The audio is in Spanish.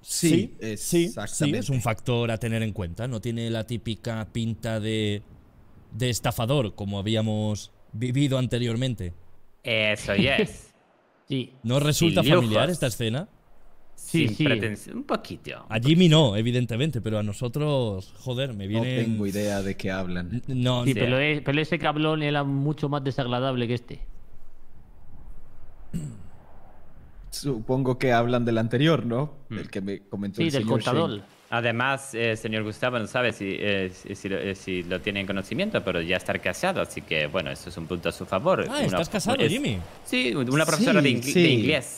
Sí, sí, sí, es un factor a tener en cuenta. No tiene la típica pinta de, estafador como habíamos vivido anteriormente. Eso es. sí. ¿No resulta familiar esta escena? Sí, sí. Un poquito. a Jimmy no, evidentemente, pero a nosotros, joder, me viene. No tengo idea de qué hablan. No, pero, e-, pero, ese cablón era mucho más desagradable que este. supongo que hablan del anterior, ¿no? Mm. El que me comentó el señor del contador. Además, eh, señor Gustavo, no sabe si, eh, eh, si, lo tiene conocimiento, pero ya está casado, así que bueno, eso es un punto a su favor. Ah, estás casado, Jimmy. Sí, una profesora de, inglés